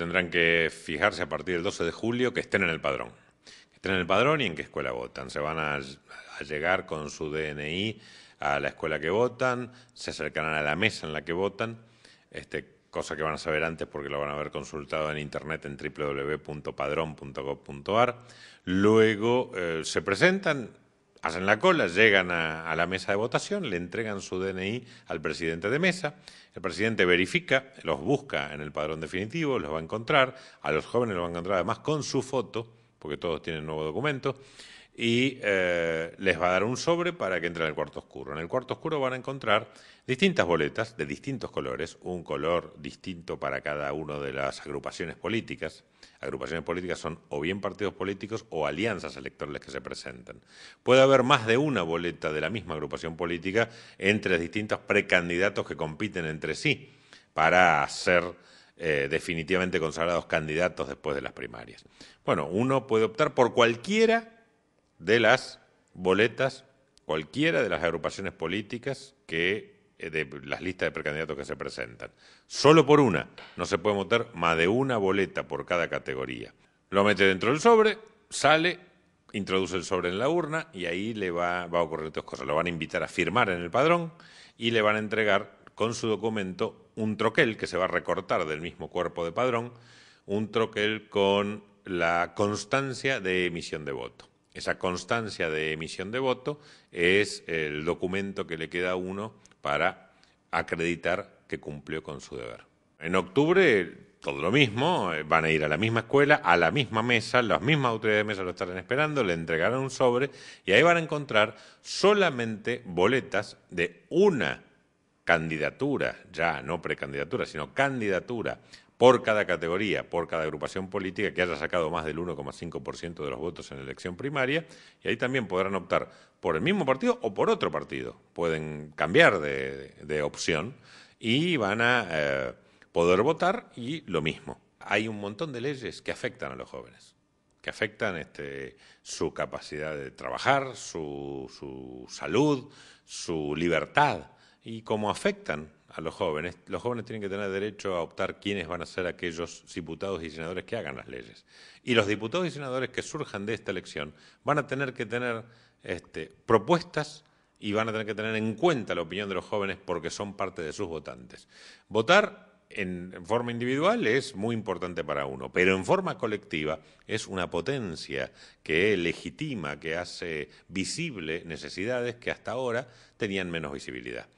tendrán que fijarse a partir del 12 de julio que estén en el padrón. Que estén en el padrón y en qué escuela votan. Se van a, llegar con su DNI a la escuela que votan, se acercarán a la mesa en la que votan, este, cosa que van a saber antes porque lo van a haber consultado en internet en www.padrón.gov.ar. Luego eh, se presentan, hacen la cola, llegan a, la mesa de votación, le entregan su DNI al presidente de mesa, el presidente verifica, los busca en el padrón definitivo, los va a encontrar, a los jóvenes los va a encontrar además con su foto, porque todos tienen nuevo documento, y eh, les va a dar un sobre para que entren al cuarto oscuro. En el cuarto oscuro van a encontrar distintas boletas de distintos colores, un color distinto para cada una de las agrupaciones políticas. Agrupaciones políticas son o bien partidos políticos o alianzas electorales que se presentan. Puede haber más de una boleta de la misma agrupación política entre distintos precandidatos que compiten entre sí para hacer eh, definitivamente consagrados candidatos después de las primarias. Bueno, uno puede optar por cualquiera de las boletas, cualquiera de las agrupaciones políticas que eh, de las listas de precandidatos que se presentan. Solo por una. No se puede votar más de una boleta por cada categoría. Lo mete dentro del sobre, sale, introduce el sobre en la urna y ahí le va, va a ocurrir dos cosas. Lo van a invitar a firmar en el padrón y le van a entregar con su documento un troquel que se va a recortar del mismo cuerpo de padrón, un troquel con la constancia de emisión de voto. Esa constancia de emisión de voto es el documento que le queda a uno para acreditar que cumplió con su deber. En octubre, todo lo mismo, eh, van a ir a la misma escuela, a la misma mesa, las mismas autoridades de mesa lo estarán esperando, le entregarán un sobre y ahí van a encontrar solamente boletas de una candidatura, ya no precandidatura, sino candidatura por cada categoría, por cada agrupación política que haya sacado más del 1,5% de los votos en la elección primaria, y ahí también podrán optar por el mismo partido o por otro partido. Pueden cambiar de, opción y van a eh, poder votar y lo mismo. Hay un montón de leyes que afectan a los jóvenes, que afectan este, su capacidad de trabajar, su, su salud, su libertad y cómo afectan a los jóvenes. Los jóvenes tienen que tener derecho a optar quiénes van a ser aquellos diputados y senadores que hagan las leyes. Y los diputados y senadores que surjan de esta elección van a tener que tener este, propuestas y van a tener que tener en cuenta la opinión de los jóvenes porque son parte de sus votantes. Votar en forma individual es muy importante para uno, pero en forma colectiva es una potencia que legitima, que hace visible necesidades que hasta ahora tenían menos visibilidad.